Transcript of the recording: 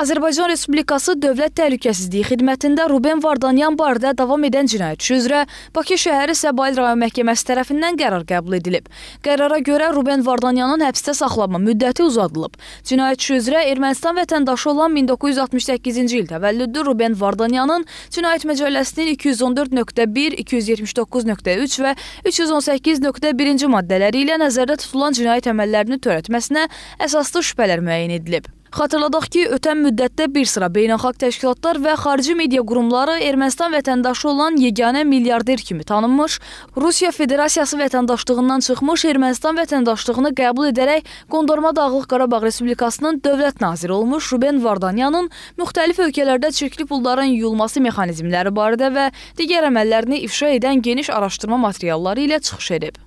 Azərbaycan Respublikası Dövlət Təhlükəsizliyi Xidmətində Ruben Vardanyan barədə davam edən cinayətçi üzrə Bakı şəhəri Səbail rayon məhkəməsi tərəfindən qərar qəbul edilib. Qərara görə Ruben Vardanyanın həbsdə saxlanma müddəti uzadılıb. Cinayətçi üzrə Ermənistan vətəndaşı olan 1968-ci il təvəllüdlü Ruben Vardanyanın Cinayət Məcəlləsinin 214.1, 279.3 və 318.1-ci maddələri ilə nəzərdə tutulan cinayət əməllərini törətməsinə əsaslı şübhələr müəyyən edilib. Xatırladaq ki, ötən müddətdə bir sıra beynəlxalq təşkilatlar və xarici media qurumları Ermənistan vətəndaşı olan yeganə milyarder kimi tanınmış, Rusiya Federasiyası vətəndaşlığından çıxmış Ermənistan vətəndaşlığını qəbul edərək Qondarma Dağlıq Qarabağ Respublikasının dövlət naziri olmuş Ruben Vardanyanın müxtəlif ölkələrdə çirkli pulların yuyulması mexanizmləri barədə və digər əməllərini ifşa edən geniş araşdırma materialları ilə çıxış edib.